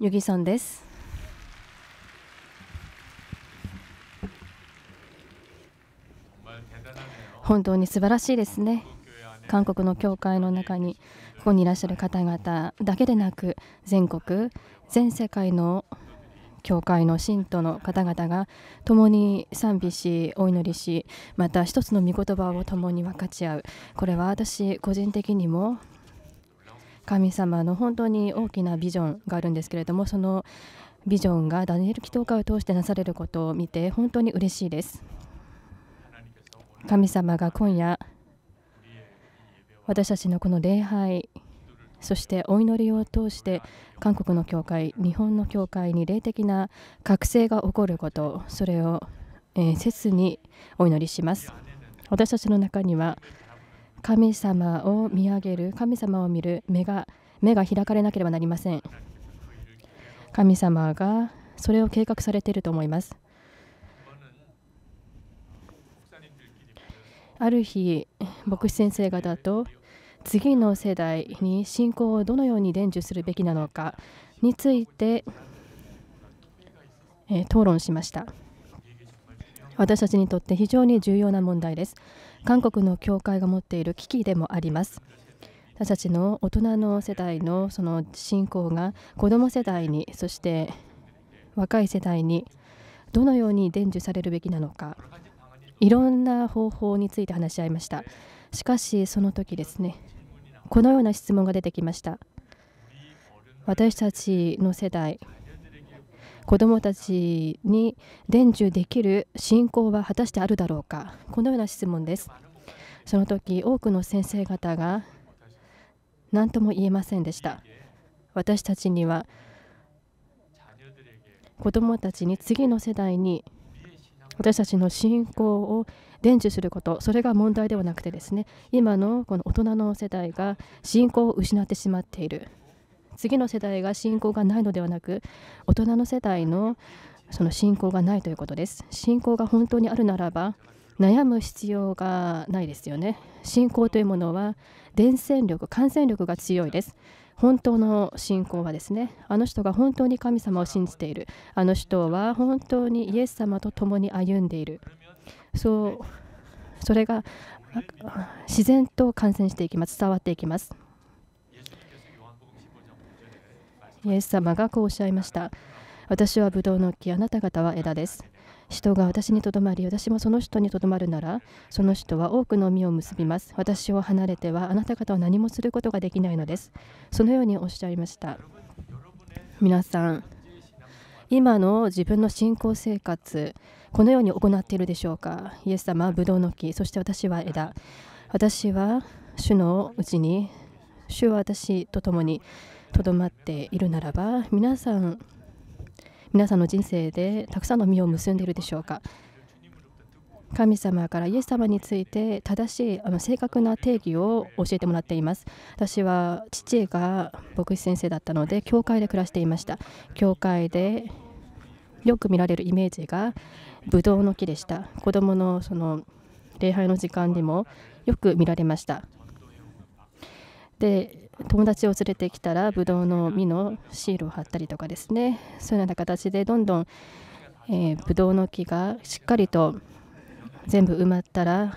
ユギソンです。本当に素晴らしいですね。韓国の教会の中にここにいらっしゃる方々だけでなく全国全世界の教会の信徒の方々が共に賛美しお祈りしまた一つの御言葉を共に分かち合うこれは私個人的にも神様の本当に大きなビジョンがあるんですけれどもそのビジョンがダニエル祈祷会を通してなされることを見て本当に嬉しいです神様が今夜私たちのこの礼拝そしてお祈りを通して韓国の教会日本の教会に霊的な覚醒が起こることそれを、え切にお祈りします私たちの中には神様を見上げる神様を見る目が目が開かれなければなりません神様がそれを計画されていると思いますある日牧師先生方と次の世代に信仰をどのように伝授するべきなのかについて、え討論しました私たちにとって非常に重要な問題です韓国の教会が持っている危機でもあります。私たちの大人の世代のその信仰が子ども世代にそして若い世代にどのように伝授されるべきなのかいろんな方法について話し合いましたしかしその時ですねこのような質問が出てきました私たちの世代子どもたちに伝授できる信仰は果たしてあるだろうかこのような質問ですその時多くの先生方が何とも言えませんでした私たちには子どもたちに次の世代に私たちの信仰を伝授することそれが問題ではなくてですね今のこの大人の世代が信仰を失ってしまっている次の世代が信仰がないのではなく大人の世代のその信仰がないということです信仰が本当にあるならば悩む必要がないですよね信仰というものは伝染力感染力が強いです本当の信仰はですねあの人が本当に神様を信じているあの人は本当にイエス様と共に歩んでいるそうそれが自然と感染していきます伝わっていきますイエス様がこうおっしゃいました。私はブドウの木、あなた方は枝です。人が私にとどまり、私もその人にとどまるなら、その人は多くの実を結びます。私を離れては、あなた方は何もすることができないのです。そのようにおっしゃいました。皆さん、今の自分の信仰生活、このように行っているでしょうか。イエス様はブドウの木、そして私は枝。私は主のうちに、主は私と共に、とどまっているならば皆さん皆さんの人生でたくさんの実を結んでいるでしょうか神様からイエス様について正しいあの正確な定義を教えてもらっています私は父が牧師先生だったので教会で暮らしていました教会でよく見られるイメージがブドウの木でした子供のその礼拝の時間にもよく見られましたで友達を連れてきたらブドウの実のシールを貼ったりとかですねそういうような形でどんどん、えー、ブドウの木がしっかりと全部埋まったら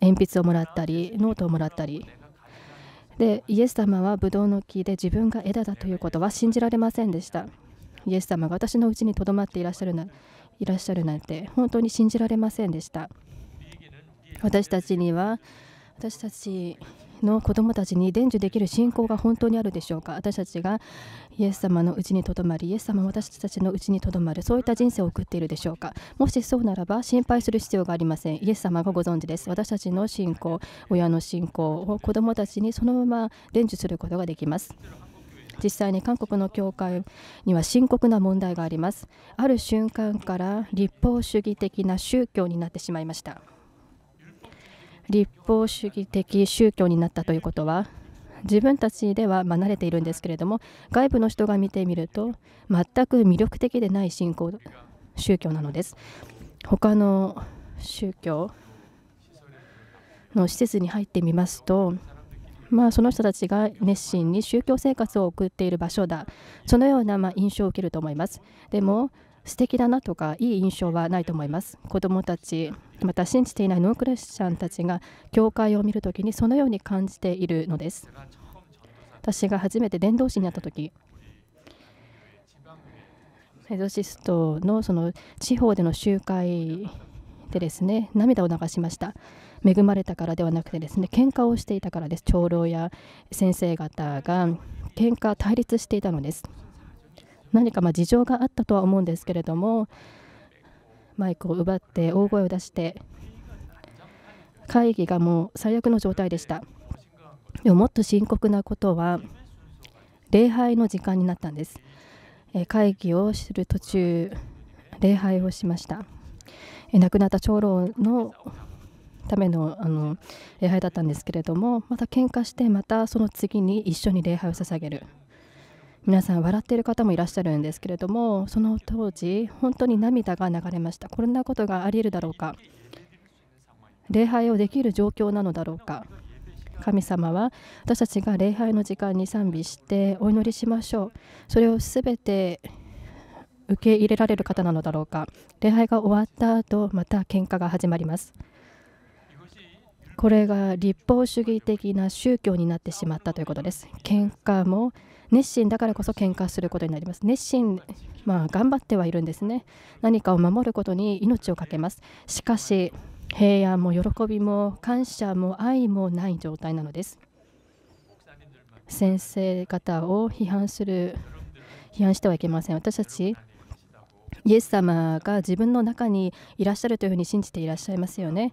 鉛筆をもらったりノートをもらったりでイエス様はブドウの木で自分が枝だということは信じられませんでしたイエス様が私のうちにとどまっていらっしゃるないらっしゃるなんて本当に信じられませんでした私たちには私たちの子供たちに伝授できる信仰が本当にあるでしょうか私たちがイエス様のうちにとどまりイエス様私たちのうちにとどまるそういった人生を送っているでしょうかもしそうならば心配する必要がありませんイエス様がご存知です私たちの信仰親の信仰を子どもたちにそのまま伝授することができます実際に韓国の教会には深刻な問題がありますある瞬間から立法主義的な宗教になってしまいました立法主義的宗教になったということは自分たちではま慣れているんですけれども外部の人が見てみると全く魅力的でない信仰宗教なのです他の宗教の施設に入ってみますとまあ、その人たちが熱心に宗教生活を送っている場所だそのようなま印象を受けると思いますでも素敵だなとかいい印象はないと思います子どもたちまた信じていないノークリスチャンたちが教会を見るときにそのように感じているのです私が初めて伝道師になった時エゾシストのその地方での集会でですね涙を流しました恵まれたからではなくてですね喧嘩をしていたからです長老や先生方が喧嘩対立していたのです何かま事情があったとは思うんですけれどもマイクを奪って大声を出して会議がもう最悪の状態でしたでももっと深刻なことは礼拝の時間になったんです会議をする途中礼拝をしました亡くなった長老のためのあの礼拝だったんですけれどもまた喧嘩してまたその次に一緒に礼拝を捧げる皆さん笑っている方もいらっしゃるんですけれどもその当時本当に涙が流れましたこんなことがありえるだろうか礼拝をできる状況なのだろうか神様は私たちが礼拝の時間に賛美してお祈りしましょうそれを全て受け入れられる方なのだろうか礼拝が終わった後また喧嘩が始まりますこれが立法主義的な宗教になってしまったということです喧嘩も熱心だからこそ喧嘩することになります熱心まあ頑張ってはいるんですね何かを守ることに命を懸けますしかし平安も喜びも感謝も愛もない状態なのです先生方を批判する批判してはいけません私たちイエス様が自分の中にいらっしゃるというふうに信じていらっしゃいますよね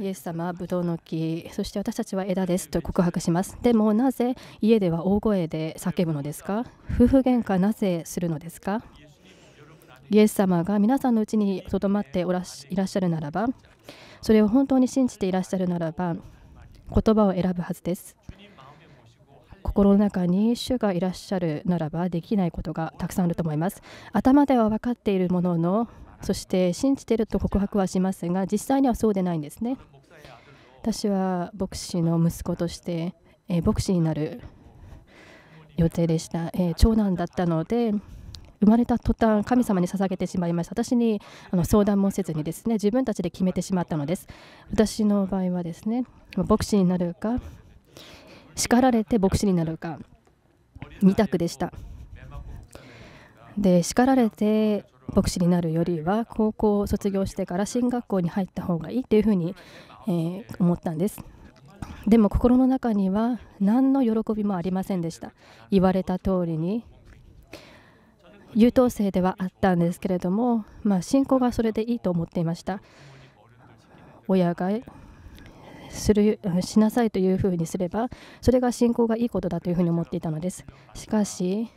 イエス様はブドウの木そして私たちは枝ですと告白しますでもなぜ家では大声で叫ぶのですか夫婦喧嘩なぜするのですかイエス様が皆さんのうちにとどまっておらいらっしゃるならばそれを本当に信じていらっしゃるならば言葉を選ぶはずです心の中に主がいらっしゃるならばできないことがたくさんあると思います頭では分かっているもののそして信じてると告白はしますが実際にはそうでないんですね私は牧師の息子として、えー、牧師になる予定でした、えー、長男だったので生まれた途端神様に捧げてしまいました私にあの相談もせずにですね自分たちで決めてしまったのです私の場合はですね牧師になるか叱られて牧師になるか2択でしたで叱られて牧師になるよりは高校を卒業してから進学校に入った方がいいというふうに、えー、思ったんですでも心の中には何の喜びもありませんでした言われた通りに優等生ではあったんですけれども、まあ、信仰がそれでいいと思っていました親がするしなさいというふうにすればそれが信仰がいいことだというふうに思っていたのですしかし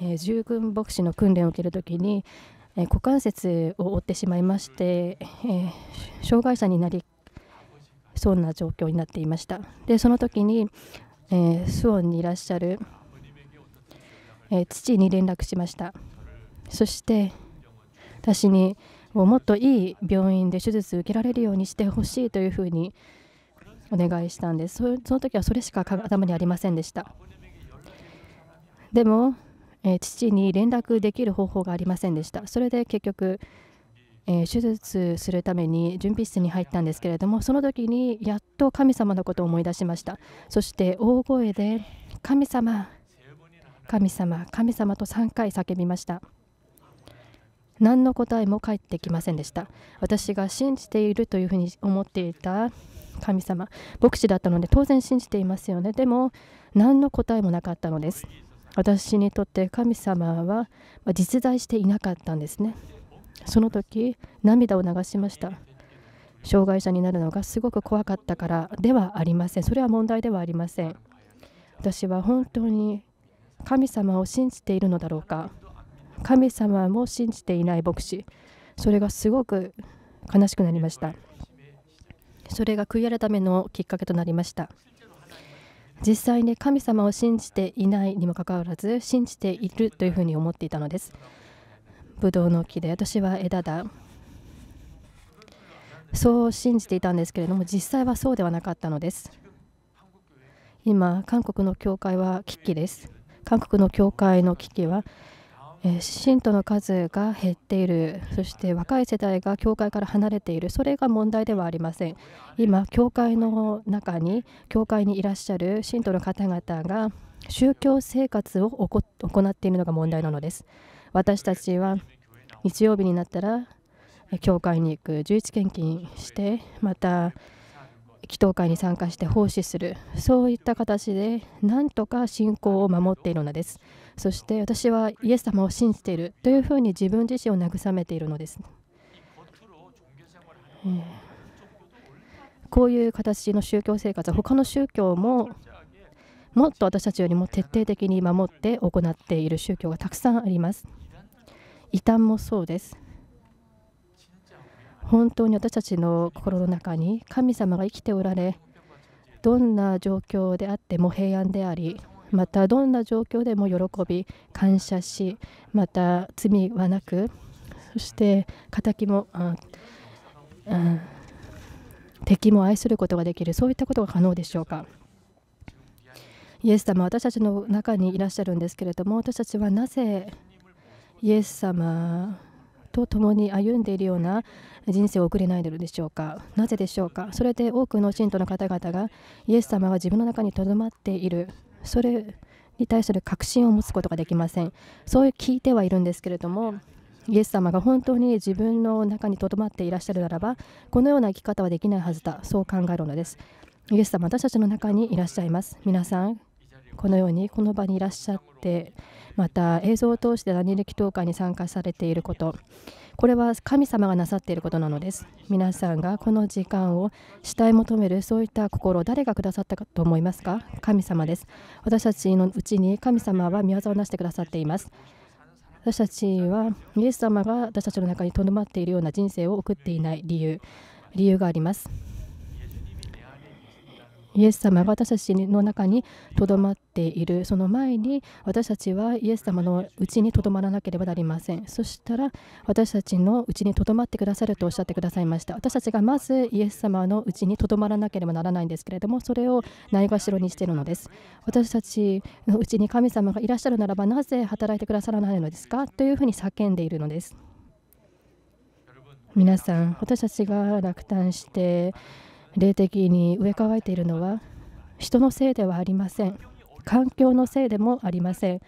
えー、従軍牧師の訓練を受けるときに、えー、股関節を折ってしまいまして、えー、障害者になりそうな状況になっていましたでその時に、えー、スウォンにいらっしゃる、え父に連絡しましたそして私にもっといい病院で手術受けられるようにしてほしいというふうにお願いしたんですその時はそれしか頭にありませんでしたでもえー、父に連絡できる方法がありませんでした。それで結局、えー、手術するために準備室に入ったんですけれどもその時にやっと神様のことを思い出しましたそして大声で神様神様神様と3回叫びました何の答えも返ってきませんでした私が信じているというふうに思っていた神様牧師だったので当然信じていますよねでも何の答えもなかったのです私にとって神様は実在していなかったんですねその時涙を流しました障害者になるのがすごく怖かったからではありませんそれは問題ではありません私は本当に神様を信じているのだろうか神様も信じていない牧師それがすごく悲しくなりましたそれが悔い改めのきっかけとなりました実際に神様を信じていないにもかかわらず信じているというふうに思っていたのですブドウの木で私は枝だそう信じていたんですけれども実際はそうではなかったのです今韓国の教会は危機です韓国の教会の危機はえ信徒の数が減っているそして若い世代が教会から離れているそれが問題ではありません今教会の中に教会にいらっしゃる信徒の方々が宗教生活を行っているのが問題なのです私たちは日曜日になったら教会に行く11献金してまた祈祷会に参加して奉仕するそういった形でなんとか信仰を守っているのですそして私はイエス様を信じているというふうに自分自身を慰めているのです。えー、こういう形の宗教生活は他の宗教ももっと私たちよりも徹底的に守って行っている宗教がたくさんあります。異端もそうです。本当に私たちの心の中に神様が生きておられどんな状況であっても平安でありまたどんな状況でも喜び感謝しまた罪はなくそして敵も、うん、敵も愛することができるそういったことが可能でしょうかイエス様私たちの中にいらっしゃるんですけれども私たちはなぜイエス様と共に歩んでいるような人生を送れないのでしょうかなぜでしょうかそれで多くの信徒の方々がイエス様は自分の中にとどまっているそれに対する確信を持つことができませんそういう聞いてはいるんですけれどもイエス様が本当に自分の中にとどまっていらっしゃるならばこのような生き方はできないはずだそう考えるのですイエス様私たちの中にいらっしゃいます皆さんこのようにこの場にいらっしゃってまた映像を通してダニエル祈祷会に参加されていることこれは神様がなさっていることなのです皆さんがこの時間を死体求めるそういった心を誰がくださったかと思いますか神様です私たちのうちに神様は御業をなしてくださっています私たちはイエス様が私たちの中にとどまっているような人生を送っていない理由理由がありますイエス様は私たちの中にとどまっているその前に私たちはイエス様のうちにとどまらなければなりませんそしたら私たちのうちにとどまってくださるとおっしゃってくださいました私たちがまずイエス様のうちにとどまらなければならないんですけれどもそれをないがしろにしているのです私たちのうちに神様がいらっしゃるならばなぜ働いてくださらないのですかというふうに叫んでいるのです皆さん私たちが落胆して霊的に植え替えているのは人のせいではありません環境のせいでもありません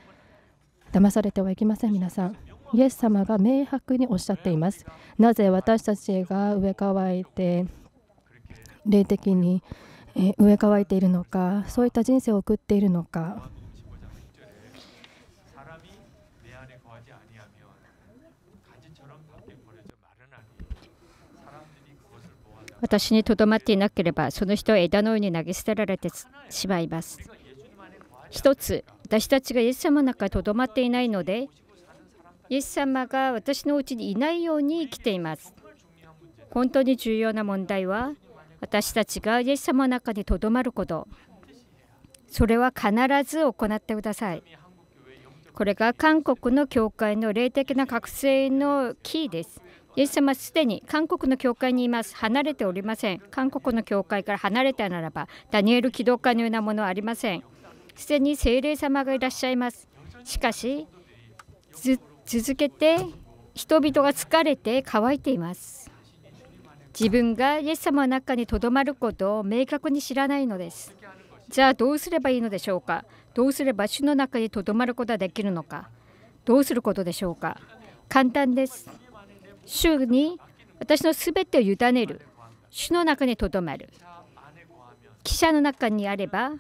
騙されてはいけません皆さんイエス様が明白におっしゃっていますなぜ私たちが植え替えて霊的に植え替えているのかそういった人生を送っているのか私にとどまっていなければその人は枝のように投げ捨てられてしまいます。一つ私たちがイエス様の中にとどまっていないのでイエス様が私のうちにいないように生きています。本当に重要な問題は私たちがイエス様の中にとどまることそれは必ず行ってください。これが韓国の教会の霊的な覚醒のキーです。イエス様すでに韓国の教会にいます。離れておりません。韓国の教会から離れたならば、ダニエル起動家のようなものはありません。すでに精霊様がいらっしゃいます。しかし、続けて人々が疲れて乾いています。自分がイエス様の中にとどまることを明確に知らないのです。じゃあどうすればいいのでしょうかどうすれば主の中にとどまることができるのかどうすることでしょうか簡単です。主に私のすべてを委ねる主の中にとどまる記者の中にあれば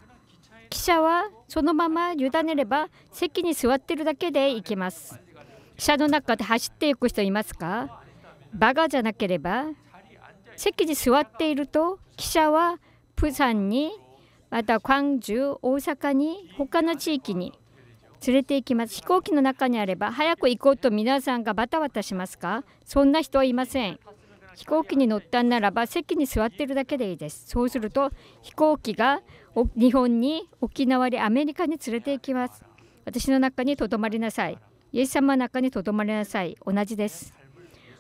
記者はそのまま委ねれば席に座ってるだけで行きます記者の中で走っていく人いますかバカじゃなければ席に座っていると記者は釜山にまた광주大阪に他の地域に連れて行きます飛行機の中にあれば早く行こうと皆さんがバタバタしますかそんな人はいません飛行機に乗ったんならば席に座ってるだけでいいですそうすると飛行機が日本に沖縄でアメリカに連れて行きます私の中にとどまりなさいイエス様の中にとどまりなさい同じです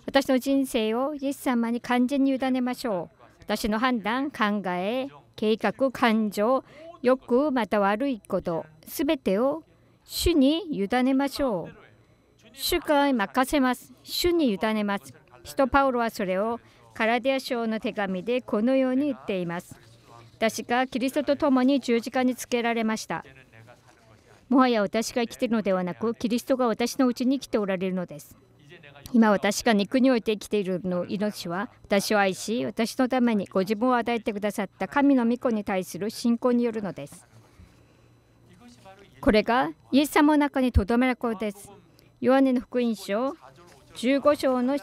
私の人生をイエス様に完全に委ねましょう私の判断考え計画感情よくまた悪いことすべてを主に委ねましょう。主が任せます。主に委ねます。人パウロはそれをカラディア賞の手紙でこのように言っています。私がキリストと共に十字架につけられました。もはや私が生きているのではなく、キリストが私のうちに来ておられるのです。今私が肉において生きているの命は私を愛し私のためにご自分を与えてくださった神の御子に対する信仰によるのですこれがイエス様の中にとどめることです。ヨハネの福音書15章の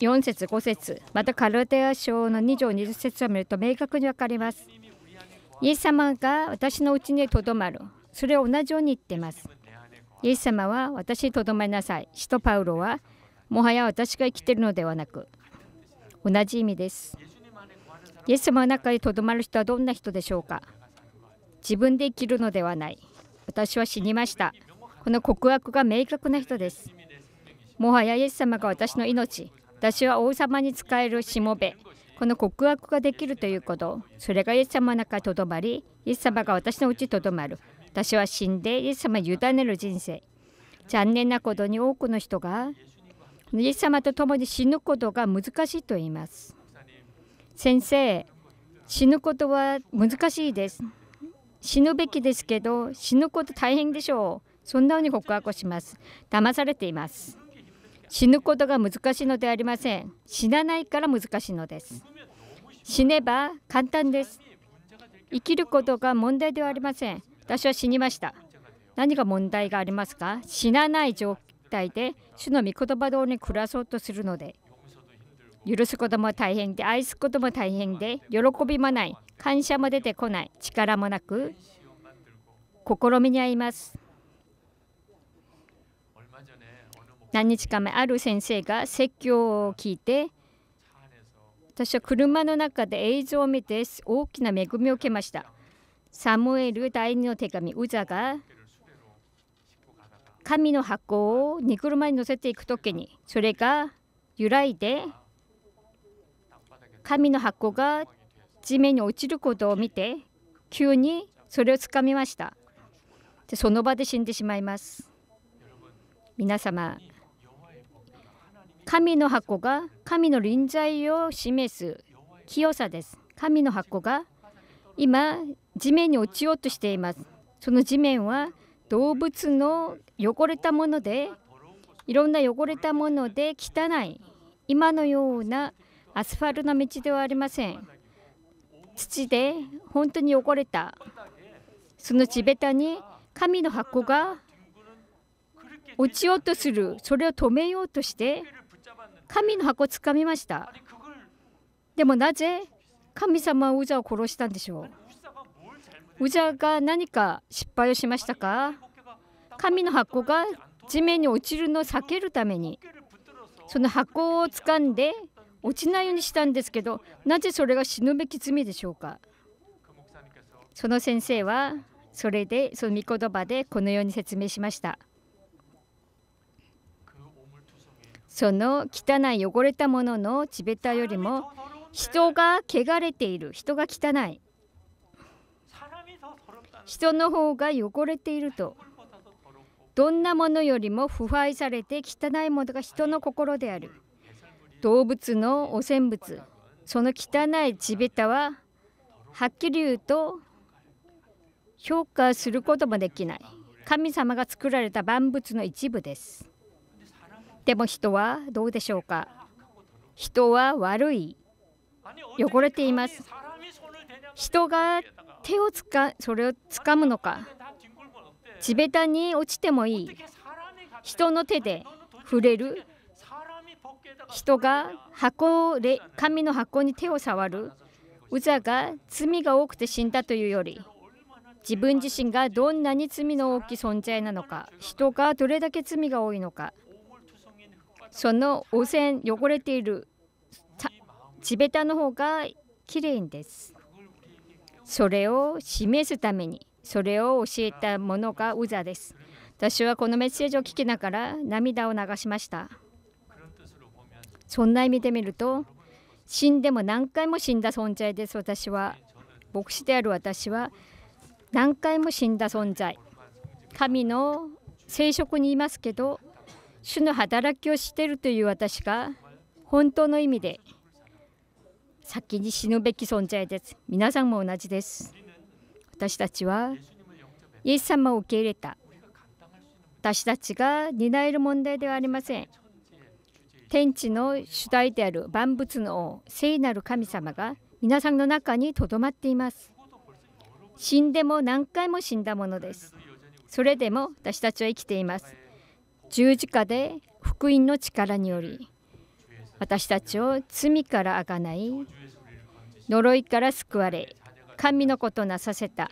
4節5節またカルテア章の2条20節を見ると明確に分かります。イエス様が私のうちにとどまる。それを同じように言っています。イエス様は私にとどめなさい。使徒パウロはもはや私が生きているのではなく同じ意味です。イエス様の中にとどまる人はどんな人でしょうか自分で生きるのではない。私は死にました。この告白が明確な人です。もはやイエス様が私の命、私は王様に仕えるしもべ、この告白ができるということ、それがイエス様の中にとどまり、イエス様が私のうちにとどまる。私は死んで、イエス様に委ねる人生。残念なことに多くの人が、イエス様と共に死ぬことが難しいと言います。先生、死ぬことは難しいです。死ぬべきですけど死ぬこと大変でしょうそんなふうに告白します騙されています死ぬことが難しいのでありません死なないから難しいのです死ねば簡単です生きることが問題ではありません私は死にました何が問題がありますか死なない状態で主の御言葉通りに暮らそうとするので許すことも大変で愛すことも大変で喜びもない感謝も出てこない力もなく試みに合います何日か前ある先生が説教を聞いて私は車の中で映像を見て大きな恵みを受けましたサムエル第二の手紙ウザが神の箱を荷車に乗せていく時にそれが揺らいで神の箱が地面に落ちることを見て急にそれをつかみましたでその場で死んでしまいます皆様神の箱が神の臨在を示す清さです神の箱が今地面に落ちようとしていますその地面は動物の汚れたものでいろんな汚れたもので汚い今のようなアスファルトの道ではありません土で本当に汚れたその地べたに神の箱が落ちようとするそれを止めようとして神の箱をつかみましたでもなぜ神様はウザを殺したんでしょうウザが何か失敗をしましたか神の箱が地面に落ちるのを避けるためにその箱を掴んで落ちないようにしたんですけどなぜそれが死ぬべき罪でしょうかその先生はそれでその御言葉でこのように説明しましたその汚い汚れたものの地べたよりも人が汚れている人が汚い人の方が汚れているとどんなものよりも腐敗されて汚いものが人の心である動物の汚染物その汚い地べたははっきり言うと評価することもできない神様が作られた万物の一部ですでも人はどうでしょうか人は悪い汚れています人が手をつかそれをつかむのか地べたに落ちてもいい人の手で触れる人が箱神の箱に手を触るウザが罪が多くて死んだというより自分自身がどんなに罪の大きい存在なのか人がどれだけ罪が多いのかその汚染汚れている地べたの方がきれいんですそれを示すためにそれを教えたものがウザです私はこのメッセージを聞きながら涙を流しました。そんな意味で見ると死んでも何回も死んだ存在です私は牧師である私は何回も死んだ存在神の聖職にいますけど主の働きをしているという私が本当の意味で先に死ぬべき存在です皆さんも同じです私たちはイエス様を受け入れた私たちが担える問題ではありません天地の主題である万物の王聖なる神様が皆さんの中にとどまっています死んでも何回も死んだものですそれでも私たちは生きています十字架で福音の力により私たちを罪からあがない呪いから救われ神のことなさせた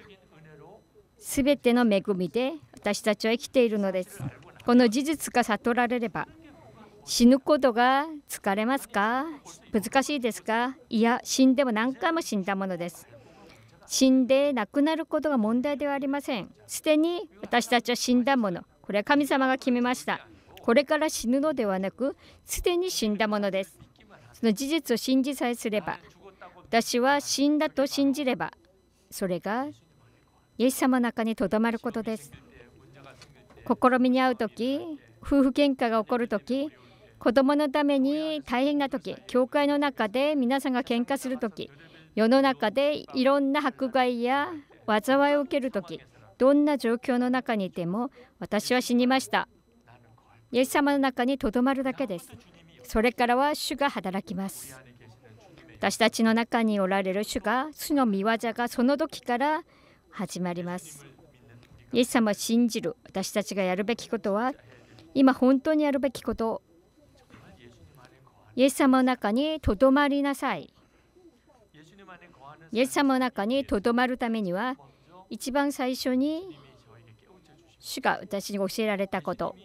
すべての恵みで私たちは生きているのですこの事実が悟られれば死ぬことが疲れますか難しいですかいや死んでも何回も死んだものです死んで亡くなることが問題ではありませんすでに私たちは死んだものこれは神様が決めましたこれから死ぬのではなくすでに死んだものですその事実を信じさえすれば私は死んだと信じればそれがイエス様の中にとどまることです試みに遭う時夫婦喧嘩が起こる時子供のために大変な時教会の中で皆さんが喧嘩する時世の中でいろんな迫害や災いを受ける時どんな状況の中にいても私は死にましたイエス様の中にとどまるだけですそれからは主が働きます私たちの中におられる主が主の御業がその時から始まりますイエス様を信じる私たちがやるべきことは今本当にやるべきことイエス様の中にとどまりなさい。イエス様の中にとどまるためには、一番最初に主が私に教えられたこと、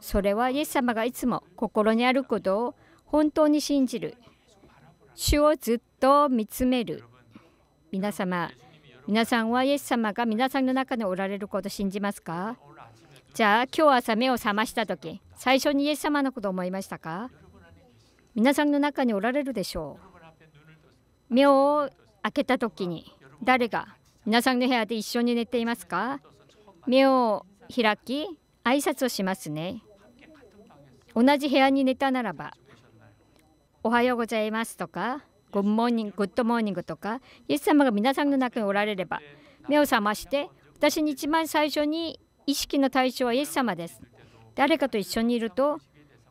それはイエス様がいつも心にあることを本当に信じる。主をずっと見つめる。皆様、皆さんはイエス様が皆さんの中におられることを信じますかじゃあ今日朝目を覚ました時最初にイエス様のことを思いましたか皆さんの中におられるでしょう目を開けた時に誰が皆さんの部屋で一緒に寝ていますか目を開き挨拶をしますね同じ部屋に寝たならばおはようございますとかグッモーニング、グッドモーニングとか、イエス様が皆さんの中におられれば、目を覚まして、私に一番最初に意識の対象はイエス様です。誰かと一緒にいると、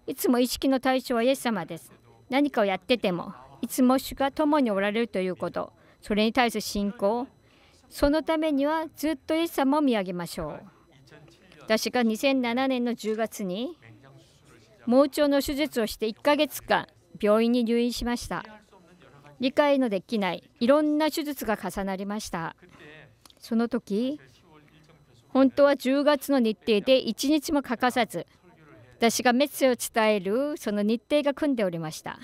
いつも意識の対象はイエス様です。何かをやってても、いつも主が共におられるということ、それに対する信仰、そのためにはずっとイエス様を見上げましょう。私が2007年の10月に、盲腸の手術をして1ヶ月間、病院に入院しました。理解のできないいろんな手術が重なりましたその時本当は10月の日程で1日も欠かさず私がメッセを伝えるその日程が組んでおりました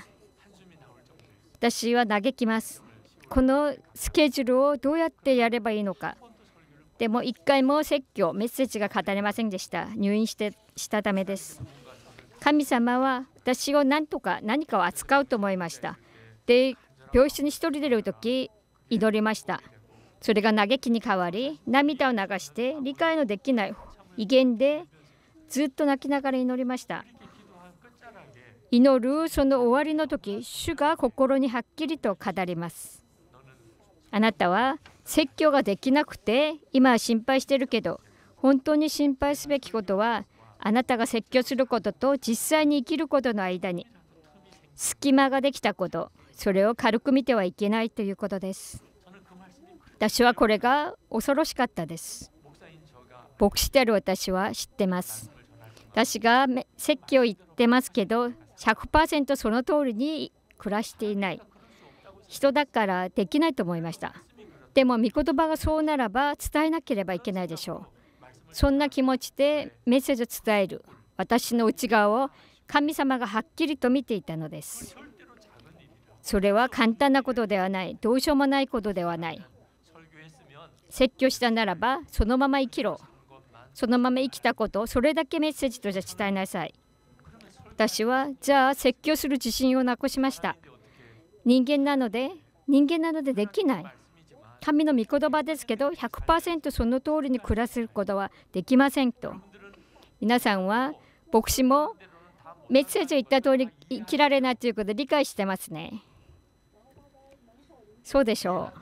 私は嘆きますこのスケジュールをどうやってやればいいのかでも1回も説教メッセージが語れませんでした入院してしたためです神様は私を何とか何かを扱うと思いましたで病室に1人でいる時祈りましたそれが嘆きに変わり涙を流して理解のできない威厳でずっと泣きながら祈りました祈るその終わりの時主が心にはっきりと語りますあなたは説教ができなくて今は心配してるけど本当に心配すべきことはあなたが説教することと実際に生きることの間に隙間ができたことそれを軽く見てはいけないということです私はこれが恐ろしかったです牧師である私は知ってます私が説教言ってますけど100%その通りに暮らしていない人だからできないと思いましたでも御言葉がそうならば伝えなければいけないでしょうそんな気持ちでメッセージを伝える私の内側を神様がはっきりと見ていたのですそれは簡単なことではないどうしようもないことではない説教したならばそのまま生きろそのまま生きたことそれだけメッセージとして伝えなさい私はじゃあ説教する自信をなくしました人間なので人間なのでできない神の御言葉ですけど100%その通りに暮らすことはできませんと皆さんは牧師もメッセージを言った通り生きられないということで理解してますねそうでしょう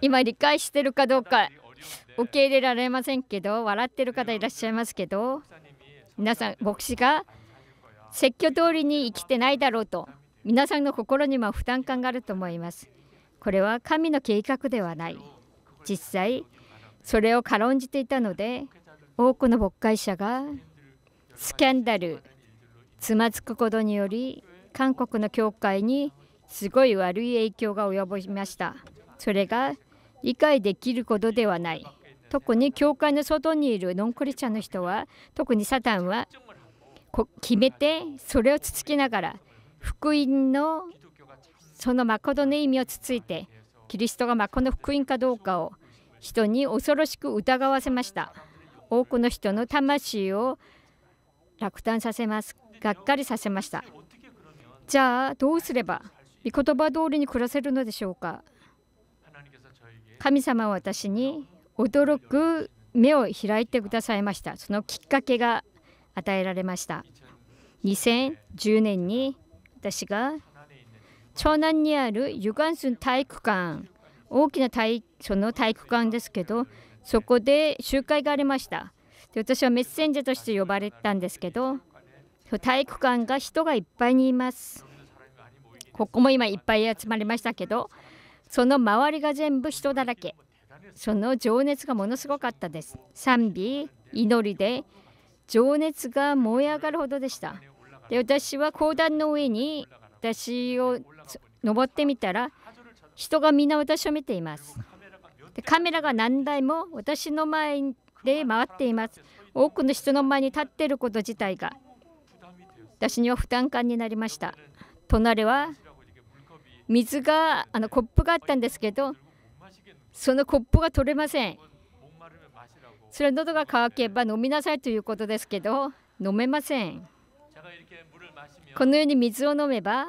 今理解してるかどうか受け入れられませんけど笑ってる方いらっしゃいますけど皆さん牧師が説教通りに生きてないだろうと皆さんの心にも負担感があると思いますこれは神の計画ではない実際それを軽んじていたので多くの牧会者がスキャンダルつまずくことにより韓国の教会にすごい悪い影響が及ぼしましたそれが理解できることではない特に教会の外にいるノンクリスチャンの人は特にサタンは決めてそれをつつきながら福音のそのまことの意味をつついてキリストがまこの福音かどうかを人に恐ろしく疑わせました多くの人の魂を落胆させますがっかりさせましたじゃあどうすれば御言葉通りに暮らせるのでしょうか神様は私に驚く目を開いてくださいましたそのきっかけが与えられました2010年に私が長南にあるユガンスン体育館大きな体その体育館ですけどそこで集会がありましたで私はメッセンジャーとして呼ばれたんですけど体育館が人がいっぱいにいますここも今いっぱい集まりましたけどその周りが全部人だらけその情熱がものすごかったです。賛美、祈りで情熱が燃え上がるほどでした。で私は公団の上に私を登ってみたら人がみんな私を見ています。でカメラが何台も私の前で回っています。多くの人の前に立っていること自体が私には負担感になりました。隣は水があのコップがあったんですけどそのコップが取れませんそれは喉が渇けば飲みなさいということですけど飲めませんこのように水を飲めば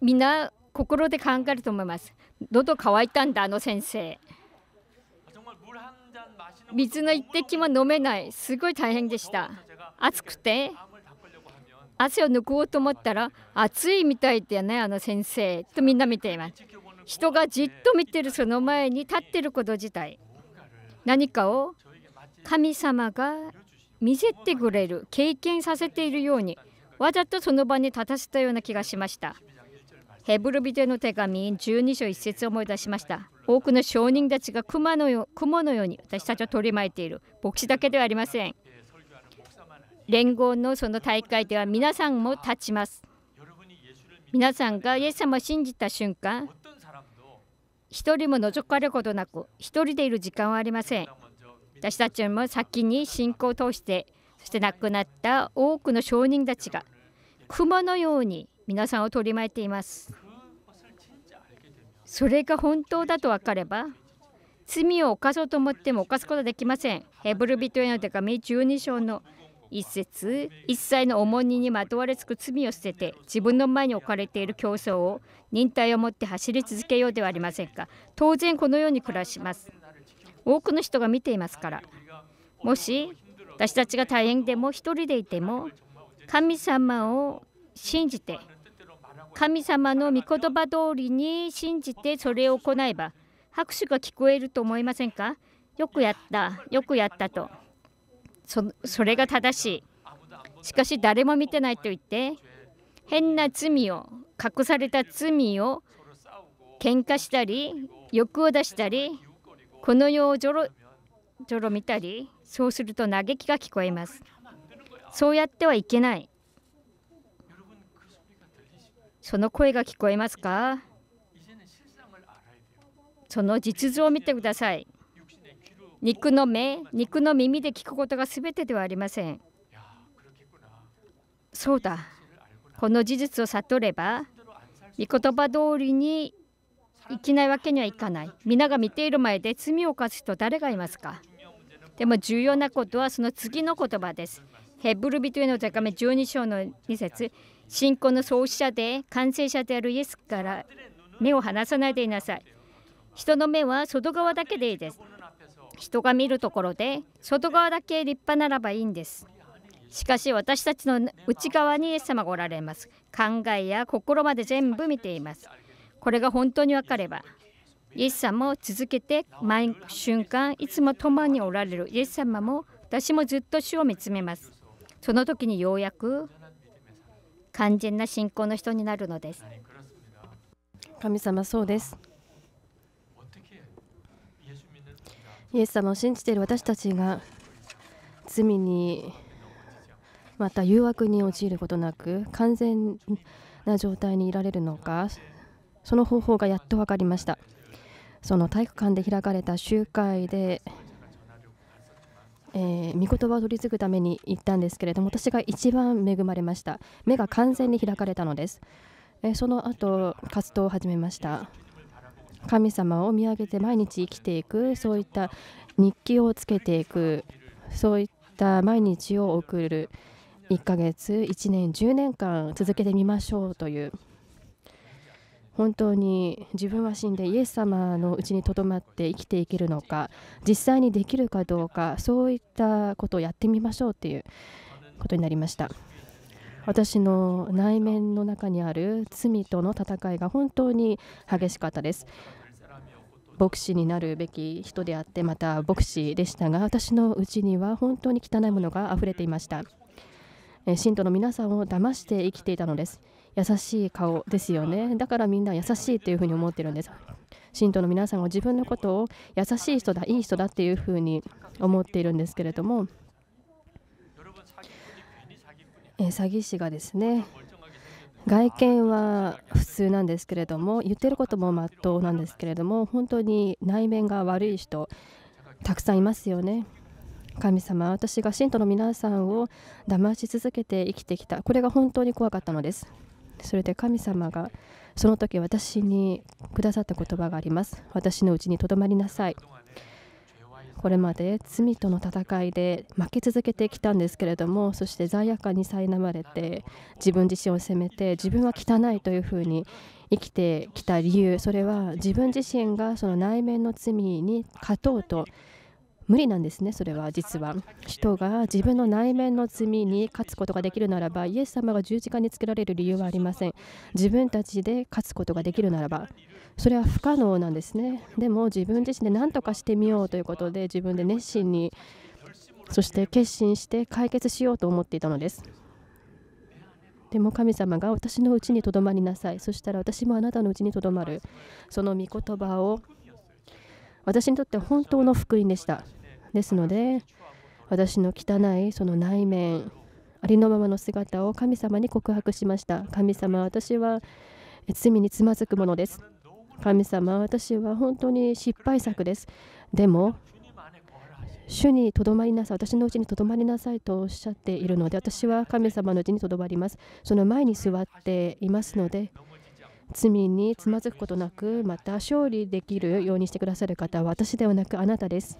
みんな心で考えると思います喉乾いたんだあの先生水の一滴も飲めないすごい大変でした暑くて汗を抜こうと思ったら暑いみたいだよねあの先生とみんな見ています人がじっと見てるその前に立ってること自体何かを神様が見せてくれる経験させているようにわざとその場に立たせたような気がしましたヘブルビデの手紙12章1節を思い出しました多くの証人たちが熊のよ雲のように私たちを取り巻いている牧師だけではありません連合のその大会では皆さんも立ちます皆さんがイエス様を信じた瞬間一人も覗かれることなく一人でいる時間はありません私たちも先に信仰を通してそして亡くなった多くの証人たちが雲のように皆さんを取り巻いていますそれが本当だと分かれば罪を犯そうと思っても犯すことはできませんヘブル人への手紙12章の一節一切の重荷にまとわれつく罪を捨てて自分の前に置かれている競争を忍耐を持って走り続けようではありませんか当然このように暮らします多くの人が見ていますからもし私たちが大変でも一人でいても神様を信じて神様の御言葉通りに信じてそれを行えば拍手が聞こえると思いませんかよくやったよくやったとそそれが正しいしかし誰も見てないと言って変な罪を隠された罪を喧嘩したり欲を出したりこの世をちょろちょろ見たりそうすると嘆きが聞こえますそうやってはいけないその声が聞こえますかその実像を見てください肉の目、肉の耳で聞くことが全てではありません。そうだ。この事実を悟れば、御言葉通りに生きないわけにはいかない。皆が見ている前で罪を犯す人誰がいますかでも重要なことはその次の言葉です。ヘブル人への手紙12章の2節信仰の創始者で完成者であるイエスから目を離さないでいなさい。人の目は外側だけでいいです。人が見るところで外側だけ立派ならばいいんですしかし私たちの内側にイエス様がおられます考えや心まで全部見ていますこれが本当に分かればイエス様を続けて毎瞬間いつも共におられるイエス様も私もずっと主を見つめますその時にようやく完全な信仰の人になるのです神様そうですイエス様を信じている私たちが罪にまた誘惑に陥ることなく完全な状態にいられるのかその方法がやっと分かりましたその体育館で開かれた集会で、えー、御言葉を取り継ぐために行ったんですけれども私が一番恵まれました目が完全に開かれたのです、えー、その後活動を始めました神様を見上げて毎日生きていくそういった日記をつけていくそういった毎日を送る1ヶ月1年10年間続けてみましょうという本当に自分は死んでイエス様のうちにとどまって生きていけるのか実際にできるかどうかそういったことをやってみましょうということになりました。私の内面の中にある罪との戦いが本当に激しかったです。牧師になるべき人であってまた牧師でしたが私のうちには本当に汚いものが溢れていました信徒の皆さんを騙して生きていたのです優しい顔ですよねだからみんな優しいというふうに思ってるんです信徒の皆さんは自分のことを優しい人だいい人だっていうふうに思っているんですけれども詐欺師がですね外見は普通なんですけれども言ってることもまっとうなんですけれども本当に内面が悪い人たくさんいますよね。神様私が信徒の皆さんを騙し続けて生きてきたこれが本当に怖かったのですそれで神様がその時私にくださった言葉があります私のうちにとどまりなさいこれまで罪との戦いで負け続けてきたんですけれどもそして罪悪感に苛まれて自分自身を責めて自分は汚いというふうに生きてきた理由それは自分自身がその内面の罪に勝とうと無理なんですね、それは実は。人が自分の内面の罪に勝つことができるならば、イエス様が十字架につけられる理由はありません。自分たちで勝つことができるならば、それは不可能なんですね。でも自分自身で何とかしてみようということで、自分で熱心に、そして決心して解決しようと思っていたのです。でも神様が私のうちにとどまりなさい。そしたら私もあなたのうちにとどまる。その御言葉を私にとって本当の福音でしたですので私の汚いその内面ありのままの姿を神様に告白しました神様私は罪につまずくものです神様私は本当に失敗作ですでも主にとどまりなさい、私のうちにとどまりなさいとおっしゃっているので、私は神様のうちにとどまります。その前に座っていますので、罪につまずくことなくまた勝利できるようにしてくださる方は私ではなくあなたです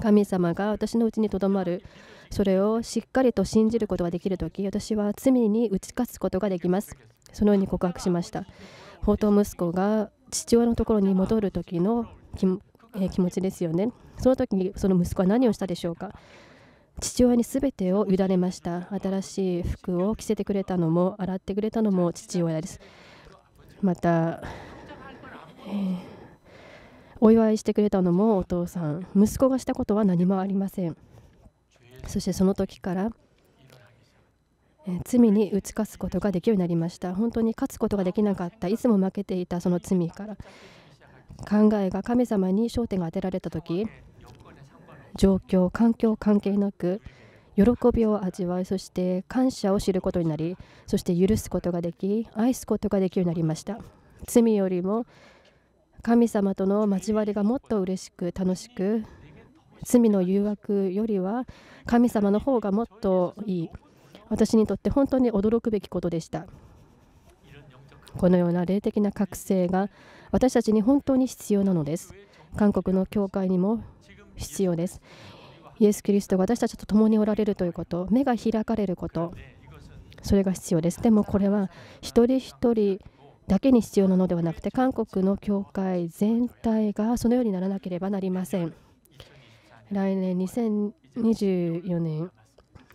神様が私のうちにとどまるそれをしっかりと信じることができる時私は罪に打ち勝つことができますそのように告白しました宝刀息子が父親のところに戻る時の気,、えー、気持ちですよねその時にその息子は何をしたでしょうか父親に全てを委ねました新しい服を着せてくれたのも洗ってくれたのも父親ですまた、えー、お祝いしてくれたのもお父さん息子がしたことは何もありませんそしてその時から、えー、罪に打ち勝つことができるようになりました本当に勝つことができなかったいつも負けていたその罪から考えが神様に焦点が当てられた時状況環境関係なく喜びを味わいそして感謝を知ることになりそして許すことができ愛すことができるようになりました罪よりも神様との交わりがもっと嬉しく楽しく罪の誘惑よりは神様の方がもっといい私にとって本当に驚くべきことでしたこのような霊的な覚醒が私たちに本当に必要なのです韓国の教会にも必要ですイエス・キリストが私たちと共におられるということ目が開かれることそれが必要ですでもこれは一人一人だけに必要なのではなくて韓国の教会全体がそのようにならなければなりません来年2024年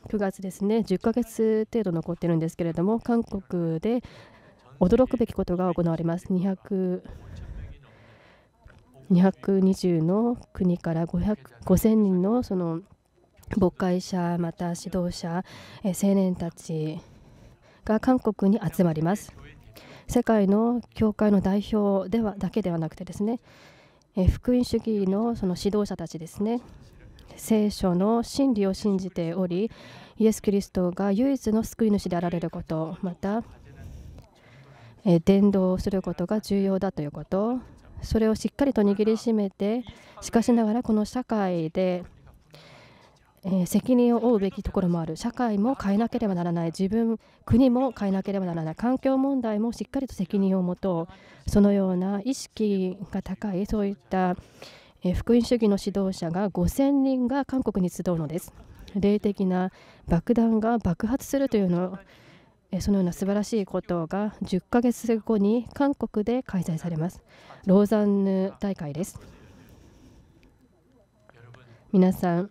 9月ですね10ヶ月程度残ってるんですけれども韓国で驚くべきことが行われます200 220の国から5000人のその牧会者また指導者、え青年たちが韓国に集まります世界の教会の代表ではだけではなくてですね、え福音主義のその指導者たちですね聖書の真理を信じておりイエス・キリストが唯一の救い主であられることまた、え伝道することが重要だということそれをしっかりと握りしめてしかしながらこの社会でえ責任を負うべきところもある社会も変えなければならない自分国も変えなければならない環境問題もしっかりと責任を持とうそのような意識が高いそういった、え福音主義の指導者が5000人が韓国に集うのです霊的な爆弾が爆発するというのそのような素晴らしいことが10ヶ月後に韓国で開催されますローザンヌ大会です。皆さん、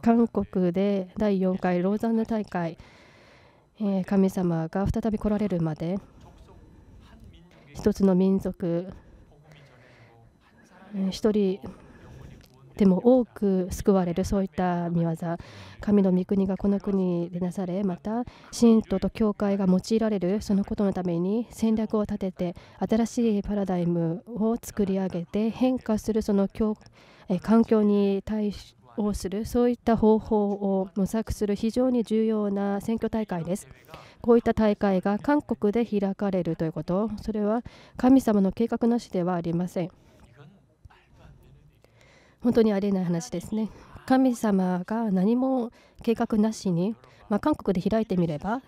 韓国で第4回ローザンヌ大会、え神様が再び来られるまで、一つの民族、一人ても多く救われるそういった見業神の御国がこの国でなされまた信徒と教会が用いられるそのことのために戦略を立てて新しいパラダイムを作り上げて変化するその教環境に対応するそういった方法を模索する非常に重要な選挙大会です。こういった大会が韓国で開かれるということそれは神様の計画なしではありません。本当にありえない話ですね。神様が何も計画なしに、まあ、韓国で開いてみれば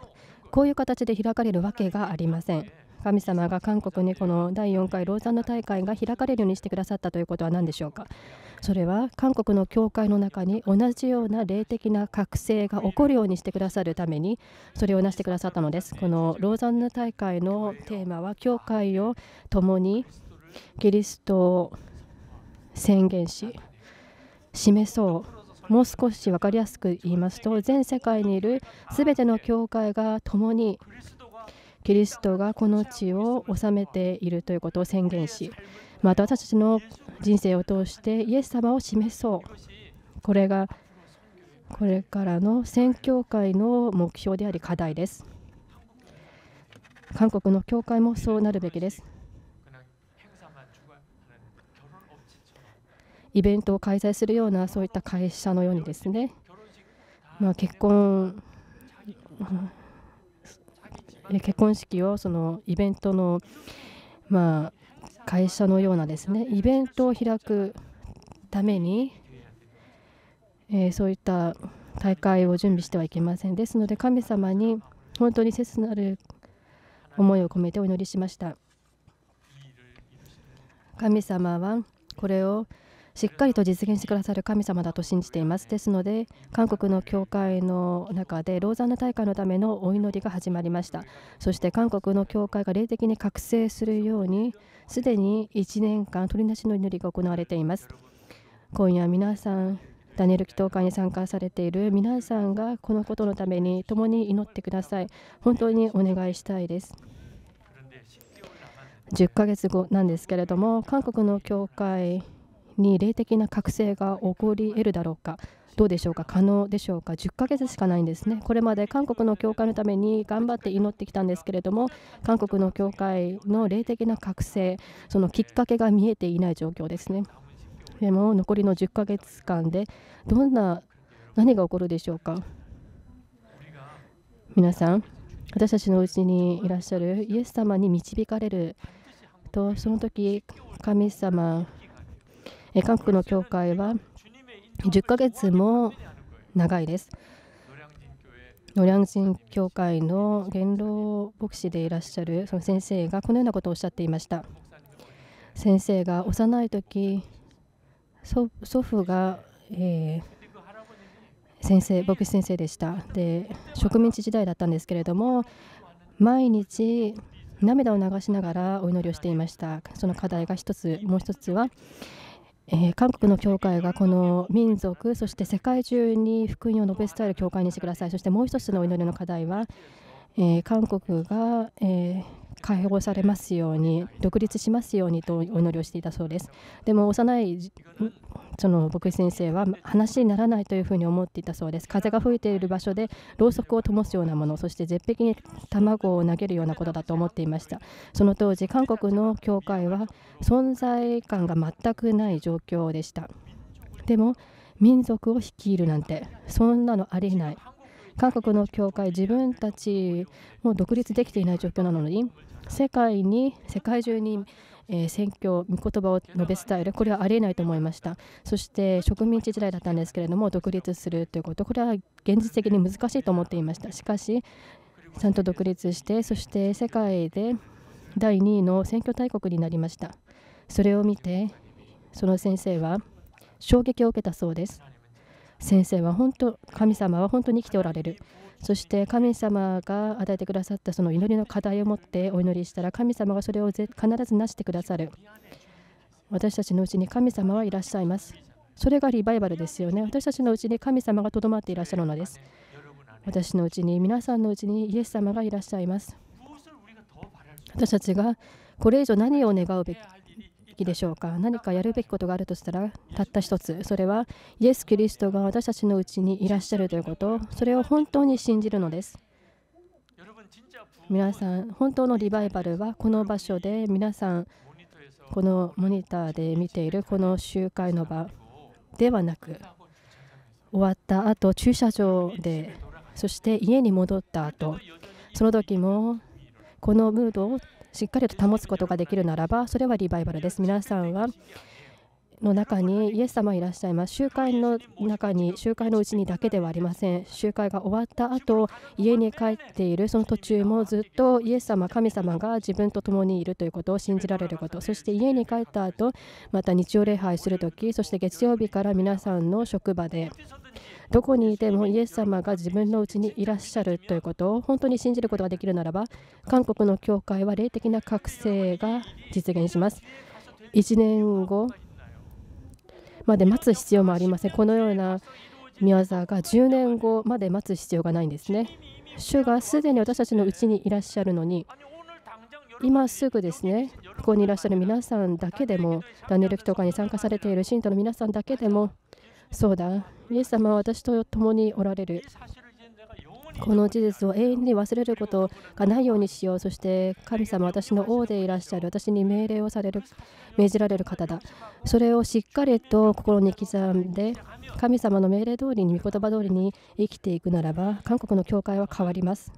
こういう形で開かれるわけがありません。神様が韓国にこの第4回ローザンヌ大会が開かれるようにしてくださったということは何でしょうかそれは韓国の教会の中に同じような霊的な覚醒が起こるようにしてくださるためにそれをなしてくださったのですこのローザンヌ大会のテーマは教会を共にキリスト宣言し示そうもう少し分かりやすく言いますと全世界にいる全ての教会が共にキリストがこの地を治めているということを宣言しまた私たちの人生を通してイエス様を示そうこれがこれからの宣教会の目標であり課題です韓国の教会もそうなるべきですイベントを開催するようなそういった会社のようにですね、まあ、結婚結婚式をそのイベントの、まあ、会社のようなですねイベントを開くために、えー、そういった大会を準備してはいけませんですので神様に本当に切なる思いを込めてお祈りしました神様はこれをしっかりと実現してくださる神様だと信じていますですので韓国の教会の中でローザンヌ大会のためのお祈りが始まりましたそして韓国の教会が霊的に覚醒するようにすでに1年間取りなしの祈りが行われています今夜皆さんダニエル祈祷会に参加されている皆さんがこのことのために共に祈ってください本当にお願いしたいです10ヶ月後なんですけれども韓国の教会に霊的な覚醒が起こり得るだろうか。どうでしょうか可能でしょうか10ヶ月しかないんですねこれまで韓国の教会のために頑張って祈ってきたんですけれども韓国の教会の霊的な覚醒そのきっかけが見えていない状況ですねでも残りの10ヶ月間でどんな何が起こるでしょうか皆さん私たちのうちにいらっしゃるイエス様に導かれるとその時神様韓国の教会は10ヶ月も長いです。ノリャン人教会の元老牧師でいらっしゃるその先生がこのようなことをおっしゃっていました。先生が幼い時祖父が、えー先生牧師先生でしたで植民地時代だったんですけれども毎日涙を流しながらお祈りをしていましたその課題が1つもう1つは、えー、韓国の教会がこの民族そして世界中に福音を述べ伝える教会にしてくださいそしてもう一つのお祈りの課題は、えー、韓国が、えー、解放されますように独立しますようにとお祈りをしていたそうですでも幼いその牧師先生は話にならないというふうに思っていたそうです風が吹いている場所でろうそくを灯すようなものそして絶壁に卵を投げるようなことだと思っていましたその当時韓国の教会は存在感が全くない状況でしたでも民族を率いるなんてそんなのありえない韓国の教会自分たちも独立できていない状況なのに世界に世界中に、えー、宣教御言葉を述べ伝えるこれはありえないと思いましたそして植民地時代だったんですけれども独立するということこれは現実的に難しいと思っていましたしかしちゃんと独立してそして世界で第2位の選挙大国になりましたそれを見てその先生は衝撃を受けたそうです先生は本当神様は本当に生きておられるそして神様が与えてくださったその祈りの課題を持ってお祈りしたら神様がそれを必ずなしてくださる私たちのうちに神様はいらっしゃいますそれがリバイバルですよね私たちのうちに神様がとどまっていらっしゃるのです私のうちに皆さんのうちにイエス様がいらっしゃいます私たちがこれ以上何を願うべききでしょうか何かやるべきことがあるとしたらたった一つそれはイエス・キリストが私たちのうちにいらっしゃるということそれを本当に信じるのです皆さん本当のリバイバルはこの場所で皆さんこのモニターで見ているこの集会の場ではなく終わった後駐車場でそして家に戻った後その時もこのムードをしっかりと保つことができるならばそれはリバイバルです皆さんはの中にイエス様いらっしゃいます集会の中に集会のうちにだけではありません集会が終わった後家に帰っているその途中もずっとイエス様神様が自分と共にいるということを信じられることそして家に帰った後また日曜礼拝するときそして月曜日から皆さんの職場でどこにいてもイエス様が自分のうちにいらっしゃるということを本当に信じることができるならば韓国の教会は霊的な覚醒が実現します1年後まで待つ必要もありませんこのような宮沢が10年後まで待つ必要がないんですね主がすでに私たちのうちにいらっしゃるのに今すぐですねここにいらっしゃる皆さんだけでもダニエル記とかに参加されている信徒の皆さんだけでもそうだイエス様は私と共におられる。この事実を永遠に忘れることがないようにしよう。そして神様、私の王でいらっしゃる。私に命令をされる、命じられる方だ。それをしっかりと心に刻んで、神様の命令通りに、御言葉通りに生きていくならば、韓国の教会は変わります。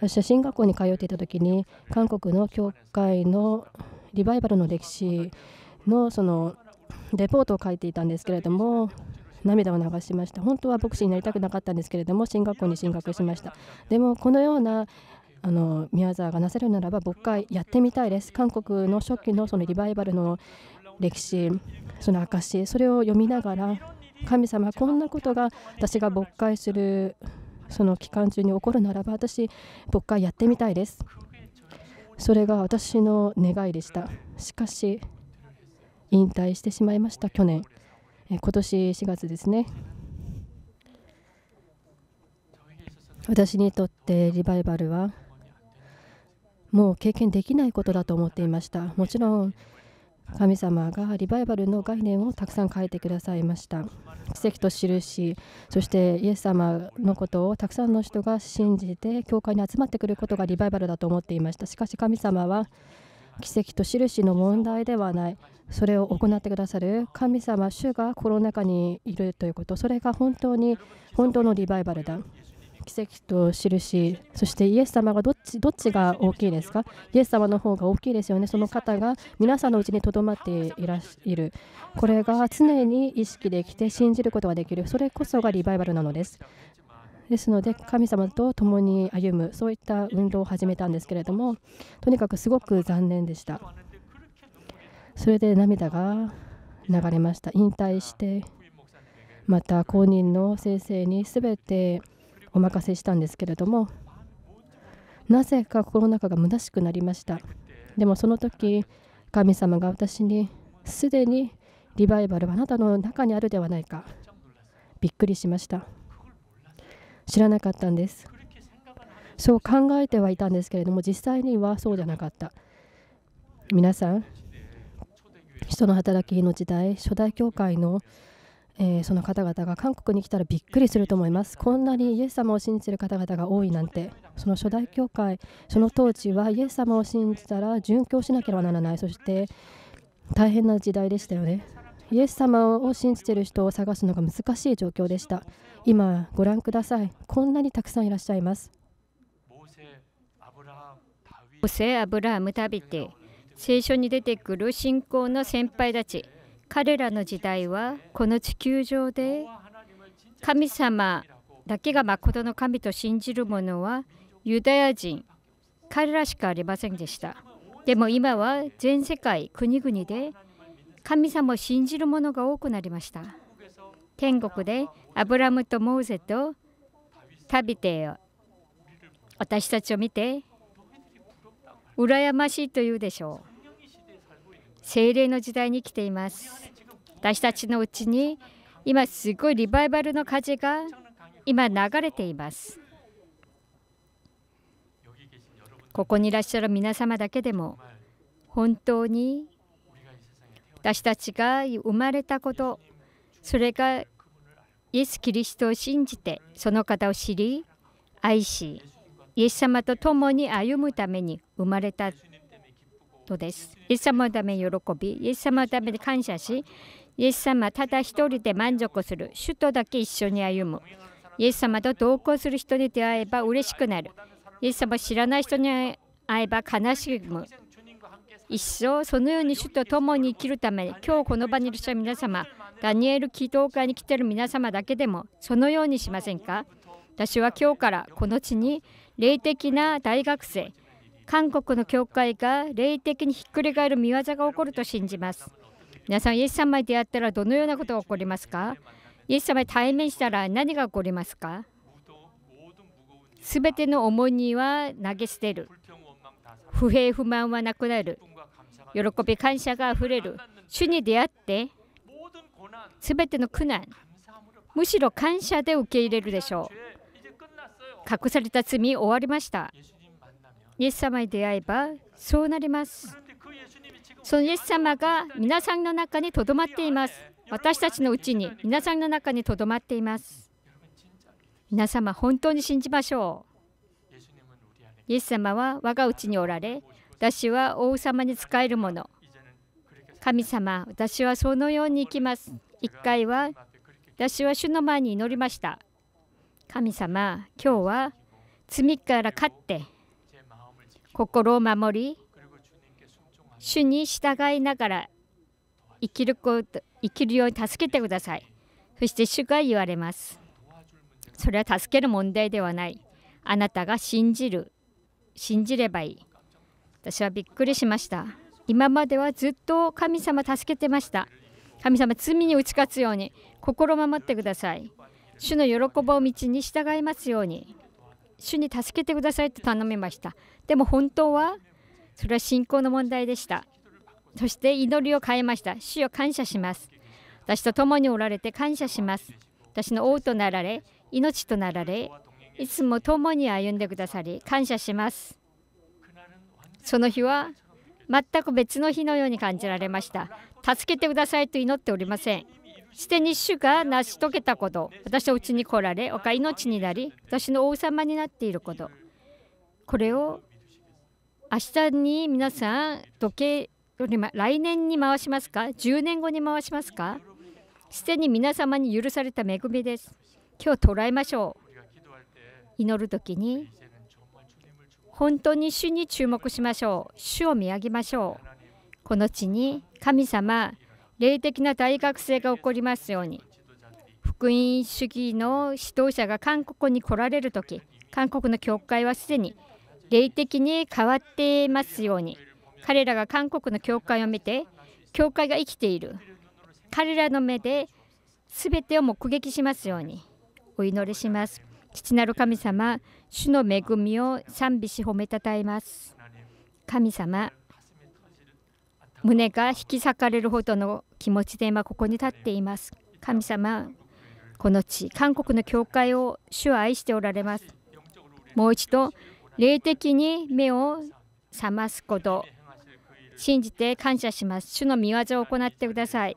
私は進学校に通っていた時に、韓国の教会のリバイバルの歴史のそのレポートを書いていたんですけれども、涙を流しました本当は牧師になりたくなかったんですけれども進学校に進学しましたでもこのようなあの宮沢がなせるならば僕会やってみたいです韓国の初期のそのリバイバルの歴史その証それを読みながら神様こんなことが私が勃会するその期間中に起こるならば私勃会やってみたいですそれが私の願いでしたしかし引退してしまいました去年今年4月ですね私にとってリバイバルはもう経験できないことだと思っていましたもちろん神様がリバイバルの概念をたくさん書いてくださいました奇跡と印そしてイエス様のことをたくさんの人が信じて教会に集まってくることがリバイバルだと思っていましたしかし神様は奇跡と印の問題ではないそれを行ってくださる神様主がコロナ禍にいるということそれが本当に本当のリバイバルだ奇跡と印そしてイエス様がどっちどっちが大きいですかイエス様の方が大きいですよねその方が皆さんのうちにとどまっていらいるこれが常に意識できて信じることができるそれこそがリバイバルなのですですので神様と共に歩むそういった運動を始めたんですけれどもとにかくすごく残念でしたそれで涙が流れました引退してまた後任の先生に全てお任せしたんですけれどもなぜか心の中が虚しくなりましたでもその時神様が私にすでにリバイバルはあなたの中にあるではないかびっくりしました知らなかったんですそう考えてはいたんですけれども実際にはそうじゃなかった皆さん人の働きの時代初代教会のえー、その方々が韓国に来たらびっくりすると思います。こんなにイエス様を信じてる方々が多いなんて、その初代教会、その当時はイエス様を信じたら殉教しなければならない、そして大変な時代でしたよね。イエス様を信じている人を探すのが難しい状況でした今ご覧くださいこんなにたくさんいらっしゃいますモセ・アブラハム・ダビテ聖書に出てくる信仰の先輩たち彼らの時代はこの地球上で神様だけがまことの神と信じる者はユダヤ人彼らしかありませんでしたでも今は全世界国々で神様を信じる者が多くなりました天国でアブラムとモーゼと旅て私たちを見て羨ましいというでしょう精霊の時代に来ています私たちのうちに今すごいリバイバルの風が今流れていますここにいらっしゃる皆様だけでも本当に私たちが生まれたことそれがイエス・キリストを信じてその方を知り愛しイエス様と共に歩むために生まれたのです。イエス様のために喜び、イエス様のために感謝し、イエス様ただ一人で満足する、首都だけ一緒に歩む。イエス様と同行する人に出会えば嬉しくなる。イエス様知らない人に会えば悲しむ。一生そのように主と共に生きるため今日この場にいらっしゃる皆様ダニエル祈祷会に来ている皆様だけでもそのようにしませんか私は今日からこの地に霊的な大学生韓国の教会が霊的にひっくり返る見業が起こると信じます皆さんイエス様に出会ったらどのようなことが起こりますかイエス様に対面したら何が起こりますかすべての重荷は投げ捨てる不平不満はなくなる喜び感謝があふれる主に出会って全ての苦難むしろ感謝で受け入れるでしょう隠された罪終わりましたイエス様に出会えばそうなりますそのイエス様が皆さんの中にとどまっています私たちのうちに皆さんの中にとどまっています皆様本当に信じましょうイエス様は我がうちにおられ私は王様に仕えるもの神様私はそのように生きます一回は私は主の前に祈りました神様今日は罪から勝って心を守り主に従いながら生きること生きるように助けてくださいそして主が言われますそれは助ける問題ではないあなたが信じる信じればいい私はびっくりしました今まではずっと神様助けてました神様罪に打ち勝つように心守ってください主の喜ぶ道に従いますように主に助けてくださいと頼みましたでも本当はそれは信仰の問題でしたそして祈りを変えました主を感謝します私と共におられて感謝します私の王となられ命となられいつも共に歩んでくださり感謝しますその日は全く別の日のように感じられました助けてくださいと祈っておりませんすでに主が成し遂げたこと私のうちに来られ我が命になり私の王様になっていることこれを明日に皆さん時計より来年に回しますか10年後に回しますかすでに皆様に許された恵みです今日捉えましょう祈る時に本当に主に注目しましょう主を見上げましょうこの地に神様霊的な大学生が起こりますように福音主義の指導者が韓国に来られる時韓国の教会はすでに霊的に変わっていますように彼らが韓国の教会を見て教会が生きている彼らの目で全てを目撃しますようにお祈りします。父なる神様、主の恵みを賛美し褒めたたえます。神様、胸が引き裂かれるほどの気持ちで今ここに立っています。神様、この地、韓国の教会を主は愛しておられます。もう一度、霊的に目を覚ますこと、信じて感謝します。主の御業を行ってください。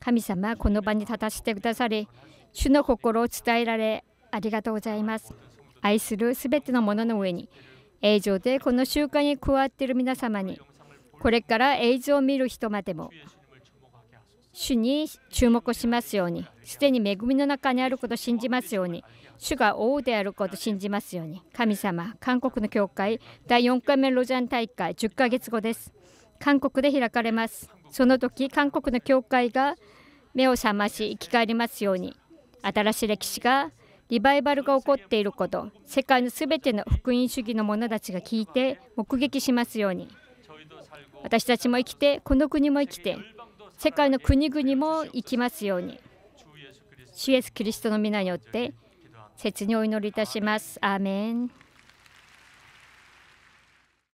神様、この場に立たせてくださり、主の心を伝えられ、ありがとうございます。愛するすべてのものの上に、映像でこの習慣に加わっている皆様に、これから映像を見る人までも、主に注目しますように、すでに恵みの中にあることを信じますように、主が王であることを信じますように、神様、韓国の教会第4回目ロジャン大会10ヶ月後です。韓国で開かれます。その時、韓国の教会が目を覚まし、生き返りますように、新しい歴史がリバイバルが起こっていること世界のすべての福音主義の者たちが聞いて目撃しますように私たちも生きてこの国も生きて世界の国々も生きますように主イエスキリストの皆によって切にお祈りいたしますアーメン